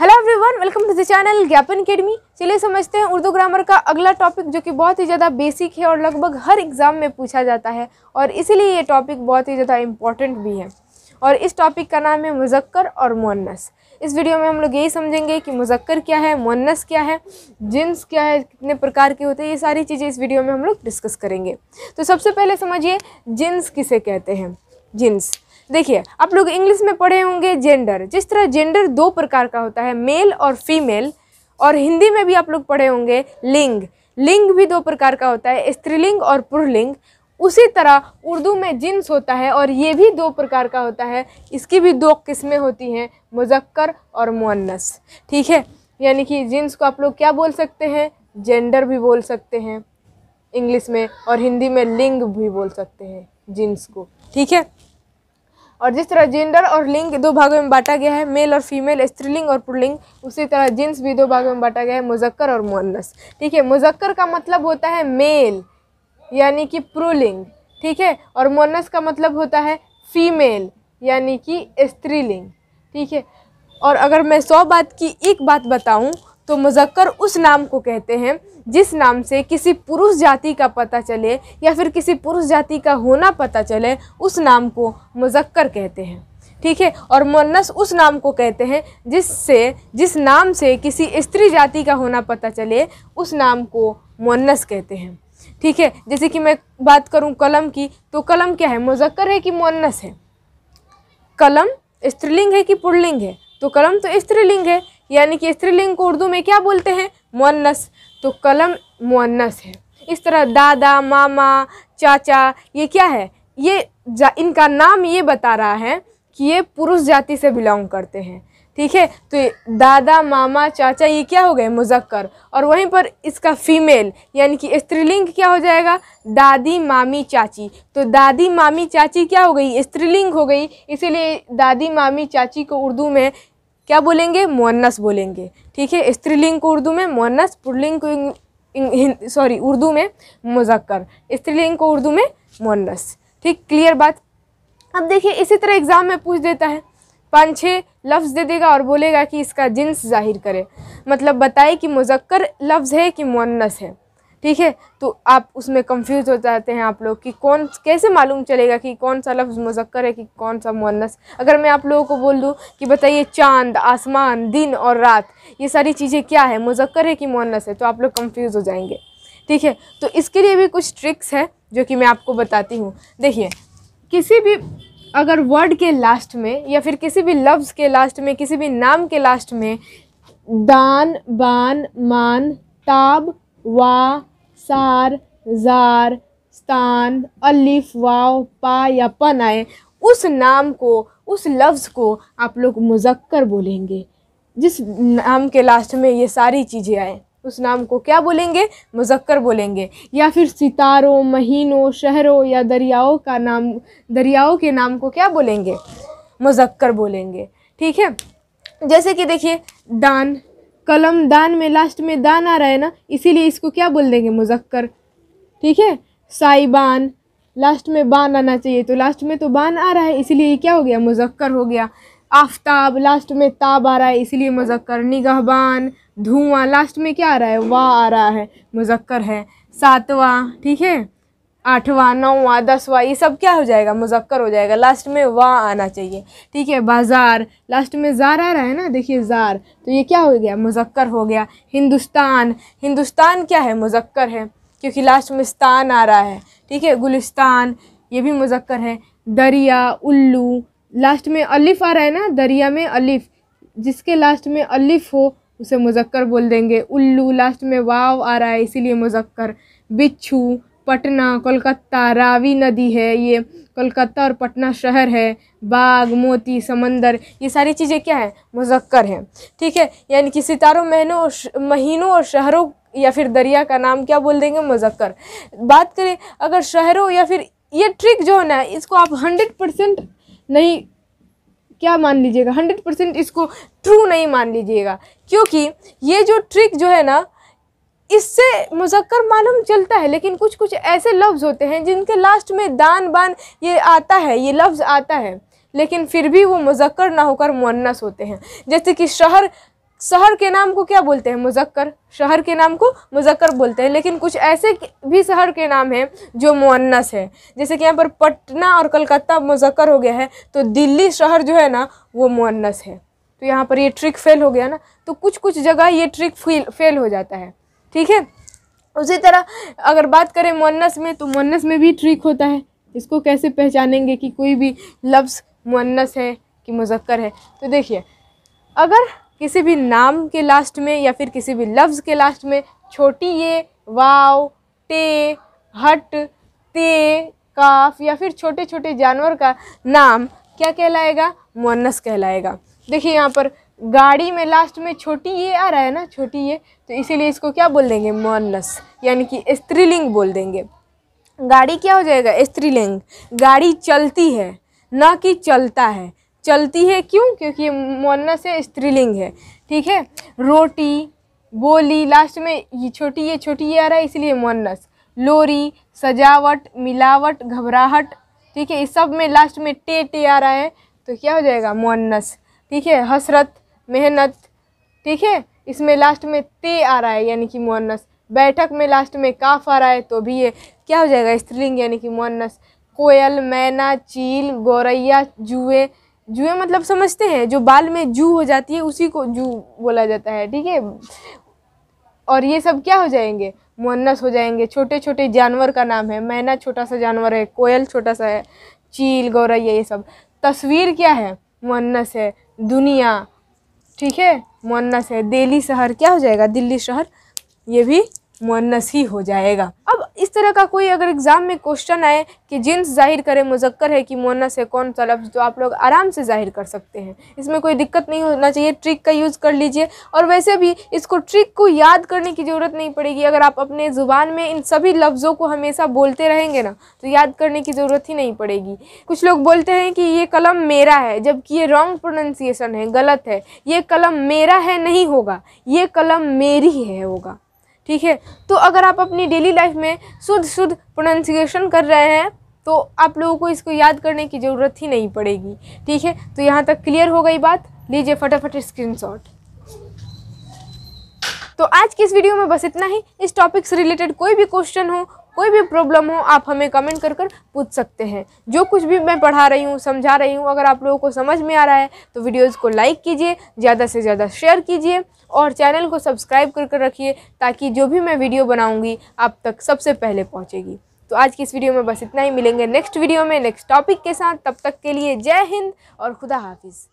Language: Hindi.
hello everyone welcome to the channel Gyapan academy चलिए समझते हैं उर्दू ग्रामर का अगला टॉपिक जो कि बहुत ही ज़्यादा बेसिक है और लगभग हर एग्ज़ाम में पूछा जाता है और इसीलिए ये टॉपिक बहुत ही ज़्यादा इम्पॉर्टेंट भी है और इस टॉपिक का नाम है मुजक्कर और मुन्नस इस वीडियो में हम लोग यही समझेंगे कि मुजक्कर क्या है मुन्नस क्या है जिन्स क्या है कितने प्रकार के होते हैं ये सारी चीज़ें इस वीडियो में हम लोग डिस्कस करेंगे तो सबसे पहले समझिए जिन्स किसे कहते हैं जिन्स देखिए आप लोग इंग्लिश में पढ़े होंगे जेंडर जिस तरह जेंडर दो प्रकार का होता है मेल और फीमेल और हिंदी में भी आप लोग पढ़े होंगे लिंग लिंग भी दो प्रकार का होता है स्त्रीलिंग और पुरलिंग उसी तरह उर्दू में जिन्स होता है और ये भी दो प्रकार का होता है इसकी भी दो किस्में होती हैं मुजक्कर और मुन्नस ठीक है यानी कि जिन्स को आप लोग क्या बोल सकते हैं जेंडर भी बोल सकते हैं इंग्लिश में और हिंदी में लिंग भी बोल सकते हैं जिन्स को ठीक है और जिस तरह जेंडर और लिंग दो भागों में बांटा गया है मेल और फीमेल स्त्रीलिंग और पुरलिंग उसी तरह जिन्स भी दो भागों में बांटा गया है मुजक्कर और मुन्नस ठीक है मुजक्कर का मतलब होता है मेल यानी कि प्रुलिंग ठीक है और मुन्नस का मतलब होता है फीमेल यानी कि स्त्रीलिंग ठीक है और अगर मैं सौ बात की एक बात बताऊं तो मुजक्कर उस नाम को कहते हैं जिस नाम से किसी पुरुष जाति का पता चले या फिर किसी पुरुष जाति का होना पता चले उस नाम को मुजक्कर कहते हैं ठीक है और मुन्नस उस नाम को कहते हैं जिससे जिस नाम से किसी स्त्री जाति का होना पता चले उस नाम को मुन्नस कहते हैं ठीक है जैसे कि मैं बात करूं कलम की तो कलम क्या है मुजक्कर है कि मुन्नस है कलम स्त्रीलिंग है कि पुरलिंग है तो कलम तो स्त्रीलिंग है यानी कि स्त्रीलिंग को उर्दू में क्या बोलते हैं मुन्नस तो कलम मुन्नस है इस तरह दादा मामा चाचा ये क्या है ये इनका नाम ये बता रहा है कि ये पुरुष जाति से बिलोंग करते हैं ठीक है तो दादा मामा चाचा ये क्या हो गए मुजक्कर और वहीं पर इसका फीमेल यानी कि स्त्रीलिंग क्या हो जाएगा दादी मामी चाची तो दादी मामी चाची क्या हो गई स्त्रीलिंग हो गई इसीलिए दादी मामी चाची को उर्दू में क्या बोलेंगे मुन्नस बोलेंगे ठीक है स्त्रीलिंग को उर्दू में मुन्नस पुरलिंग को सॉरी उर्दू में मुजक्कर स्त्रीलिंग को उर्दू में मुन्नस ठीक क्लियर बात अब देखिए इसी तरह एग्ज़ाम में पूछ देता है पाँच छः लफ्ज़ दे देगा और बोलेगा कि इसका जिन्स जाहिर करे मतलब बताए कि मुजक्कर लफ्ज़ है कि मुन्नस है ठीक है तो आप उसमें कंफ्यूज हो जाते हैं आप लोग कि कौन कैसे मालूम चलेगा कि कौन सा लफ्ज़ मुजक्कर है कि कौन सा मुन्नस अगर मैं आप लोगों को बोल दूँ कि बताइए चांद आसमान दिन और रात ये सारी चीज़ें क्या है मुजक्कर है कि मुन्नस है तो आप लोग कंफ्यूज हो जाएंगे ठीक है तो इसके लिए भी कुछ ट्रिक्स है जो कि मैं आपको बताती हूँ देखिए किसी भी अगर वर्ड के लास्ट में या फिर किसी भी लफ्ज़ के लास्ट में किसी भी नाम के लास्ट में दान बान मान ताब वा सार जार स्तान अलिफ वाव पा या पन आए उस नाम को उस लफ्ज़ को आप लोग मुजक्कर बोलेंगे जिस नाम के लास्ट में ये सारी चीज़ें आए उस नाम को क्या बोलेंगे मुजक्कर बोलेंगे या फिर सितारों महीनों शहरों या दरियाओं का नाम दरियाओं के नाम को क्या बोलेंगे मुजक्कर बोलेंगे ठीक है जैसे कि देखिए दान कलम दान में लास्ट में दान आ रहा है ना इसीलिए इसको क्या बोल देंगे मुजक्कर ठीक है साइबान लास्ट में बान आना चाहिए तो लास्ट में तो बान आ रहा है इसीलिए क्या हो गया मुजक्कर हो गया आफ्ताब लास्ट में ताब आ रहा है इसीलिए मुजक्कर निगहबान धुआँ लास्ट में क्या आ रहा है वाह आ रहा है मुजक्कर है सातवा ठीक है आठवा नौवा दसवा ये सब क्या हो जाएगा मुजक्कर हो जाएगा लास्ट में वा आना चाहिए ठीक है बाज़ार लास्ट में ज़ार आ रहा है ना देखिए ज़ार तो ये क्या हो गया मुजक्कर हो गया हिंदुस्तान हिंदुस्तान क्या है मुजक्कर है क्योंकि लास्ट में स्तान आ रहा है ठीक है गुलिस्तान ये भी मुजक्कर है दरिया उल्लू लास्ट में अलिफ़ आ रहा है ना दरिया में अलिफ़ जिसके लास्ट में अलिफ़ हो उसे मुजक्कर बोल देंगे उल्लू लास्ट में वाव आ रहा है इसीलिए मुजक्कर बिच्छू पटना कोलकाता रावी नदी है ये कोलकाता और पटना शहर है बाग मोती समंदर ये सारी चीज़ें क्या है मुजक्कर हैं ठीक है यानी कि सितारों महीनों महीनों और शहरों या फिर दरिया का नाम क्या बोल देंगे मुजक्कर बात करें अगर शहरों या फिर ये ट्रिक जो है ना इसको आप हंड्रेड परसेंट नहीं क्या मान लीजिएगा हंड्रेड परसेंट इसको ट्रू नहीं मान लीजिएगा क्योंकि ये जो ट्रिक जो है ना इससे मुजक्कर मालूम चलता है लेकिन कुछ कुछ ऐसे लफ्ज़ होते हैं जिनके लास्ट में दान बान ये आता है ये लफ्ज़ आता है लेकिन फिर भी वो मुजक्कर ना होकर मुन्नस होते हैं जैसे कि शहर शहर के नाम को क्या बोलते हैं मुजक्कर शहर के नाम को मुजक्कर बोलते हैं लेकिन कुछ ऐसे भी शहर के नाम हैं जो मुन्नस है जैसे कि यहाँ पर पटना और कलकत्ता मुजक्कर हो गया है तो दिल्ली शहर जो है ना वो मुन्नस है तो यहाँ पर ये ट्रिक फेल हो गया ना तो कुछ कुछ जगह ये ट्रिक फेल हो जाता है ठीक है उसी तरह अगर बात करें मुन्नस में तो मुन्नस में भी ट्रिक होता है इसको कैसे पहचानेंगे कि कोई भी लफ्ज़ मुन्नस है कि मुजक्कर है तो देखिए अगर किसी भी नाम के लास्ट में या फिर किसी भी लफ्ज़ के लास्ट में छोटी ये वाव टे हट ते काफ या फिर छोटे छोटे जानवर का नाम क्या कहलाएगा मुन्नस कहलाएगा देखिए यहाँ पर गाड़ी में लास्ट में छोटी ये आ रहा है ना छोटी ये तो इसीलिए इसको क्या बोल देंगे मोनस यानी कि स्त्रीलिंग बोल देंगे गाड़ी क्या हो जाएगा स्त्रीलिंग गाड़ी चलती है न कि चलता है चलती है क्यों क्योंकि मोनस है स्त्रीलिंग है ठीक है रोटी बोली लास्ट में ये छोटी ये छोटी ये आ रहा है इसलिए मोनस लोरी सजावट मिलावट घबराहट ठीक है इस सब में लास्ट में टे टे आ रहा है तो क्या हो जाएगा मोनस ठीक है हसरत मेहनत ठीक है इसमें लास्ट में ते आ रहा है यानी कि मुन्नस बैठक में लास्ट में काफ आ रहा है तो भी ये क्या हो जाएगा स्त्रीलिंग यानी कि मुन्नस कोयल मैना चील गौरैया जुए जुए मतलब समझते हैं जो बाल में जू हो जाती है उसी को जू बोला जाता है ठीक है और ये सब क्या हो जाएंगे मुन्नस हो जाएंगे छोटे छोटे जानवर का नाम है मैना छोटा सा जानवर है कोयल छोटा सा है चील गौरैया ये सब तस्वीर क्या है मुन्नस है दुनिया ठीक है मुन्नस है दिल्ली शहर क्या हो जाएगा दिल्ली शहर ये भी मुन्नस ही हो जाएगा अब इस तरह का कोई अगर एग्ज़ाम में क्वेश्चन आए कि जिन्स जाहिर करे मुजक्कर है कि मोनस है कौन सा लफ्ज़ तो आप लोग आराम से जाहिर कर सकते हैं इसमें कोई दिक्कत नहीं होना चाहिए ट्रिक का यूज़ कर लीजिए और वैसे भी इसको ट्रिक को याद करने की ज़रूरत नहीं पड़ेगी अगर आप अपने ज़ुबान में इन सभी लफ्ज़ों को हमेशा बोलते रहेंगे ना तो याद करने की ज़रूरत ही नहीं पड़ेगी कुछ लोग बोलते हैं कि ये कलम मेरा है जबकि ये रॉन्ग प्रोनंसिएशन है गलत है ये कलम मेरा है नहीं होगा ये कलम मेरी है होगा ठीक है तो अगर आप अपनी डेली लाइफ में शुद्ध शुद्ध प्रोनाउंसिएशन कर रहे हैं तो आप लोगों को इसको याद करने की ज़रूरत ही नहीं पड़ेगी ठीक है तो यहाँ तक क्लियर हो गई बात लीजिए फटाफट शॉट तो आज की इस वीडियो में बस इतना ही इस टॉपिक से रिलेटेड कोई भी क्वेश्चन हो कोई भी प्रॉब्लम हो आप हमें कमेंट कर कर पूछ सकते हैं जो कुछ भी मैं पढ़ा रही हूँ समझा रही हूँ अगर आप लोगों को समझ में आ रहा है तो वीडियोज़ को लाइक कीजिए ज़्यादा से ज़्यादा शेयर कीजिए और चैनल को सब्सक्राइब कर कर रखिए ताकि जो भी मैं वीडियो बनाऊँगी आप तक सबसे पहले पहुँचेगी तो आज की इस वीडियो में बस इतना ही मिलेंगे नेक्स्ट वीडियो में नेक्स्ट टॉपिक के साथ तब तक के लिए जय हिंद और खुदा हाफिज़